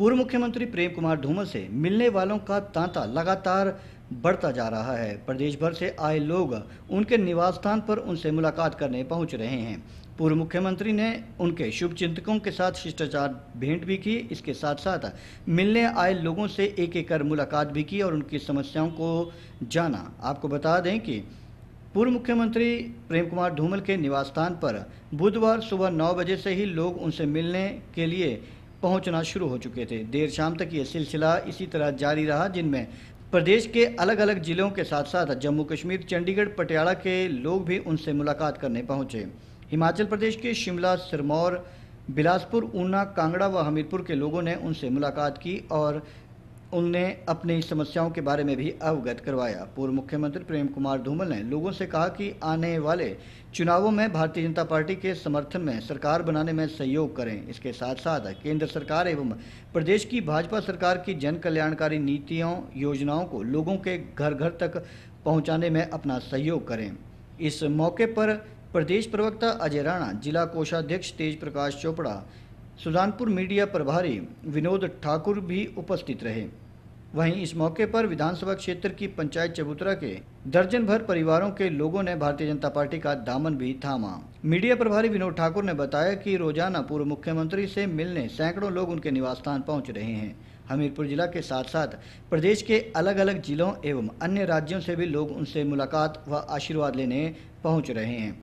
पूर्व मुख्यमंत्री प्रेम कुमार धूमल से मिलने वालों का तांता लगातार बढ़ता जा रहा है प्रदेश भर से आए लोग उनके निवास स्थान पर उनसे मुलाकात करने पहुंच रहे हैं पूर्व मुख्यमंत्री ने उनके शुभ चिंतकों के साथ शिष्टाचार भेंट भी की इसके साथ साथ मिलने आए लोगों से एक एक कर मुलाकात भी की और उनकी समस्याओं को जाना आपको बता दें कि पूर्व मुख्यमंत्री प्रेम कुमार धूमल के निवास स्थान पर बुधवार सुबह नौ बजे से ही लोग उनसे मिलने के लिए पहुंचना शुरू हो चुके थे देर शाम तक यह सिलसिला इसी तरह जारी रहा जिनमें प्रदेश के अलग अलग ज़िलों के साथ साथ जम्मू कश्मीर चंडीगढ़ पटियाला के लोग भी उनसे मुलाकात करने पहुंचे हिमाचल प्रदेश के शिमला सिरमौर बिलासपुर ऊना कांगड़ा व हमीरपुर के लोगों ने उनसे मुलाकात की और उनने अपनी समस्याओं के बारे में भी अवगत करवाया पूर्व मुख्यमंत्री प्रेम कुमार धूमल ने लोगों से कहा कि आने वाले चुनावों में भारतीय जनता पार्टी के समर्थन में सरकार बनाने में सहयोग करें इसके साथ साथ केंद्र सरकार एवं प्रदेश की भाजपा सरकार की जन कल्याणकारी नीतियों योजनाओं को लोगों के घर घर तक पहुँचाने में अपना सहयोग करें इस मौके पर प्रदेश प्रवक्ता अजय राणा जिला कोषाध्यक्ष तेज प्रकाश चोपड़ा सुजानपुर मीडिया प्रभारी विनोद ठाकुर भी उपस्थित रहे वहीं इस मौके पर विधानसभा क्षेत्र की पंचायत चबूतरा के दर्जन भर परिवारों के लोगों ने भारतीय जनता पार्टी का दामन भी थामा मीडिया प्रभारी विनोद ठाकुर ने बताया कि रोजाना पूर्व मुख्यमंत्री से मिलने सैकड़ों लोग उनके निवास स्थान पहुँच रहे हैं हमीरपुर जिला के साथ साथ प्रदेश के अलग अलग जिलों एवं अन्य राज्यों से भी लोग उनसे मुलाकात व आशीर्वाद लेने पहुँच रहे हैं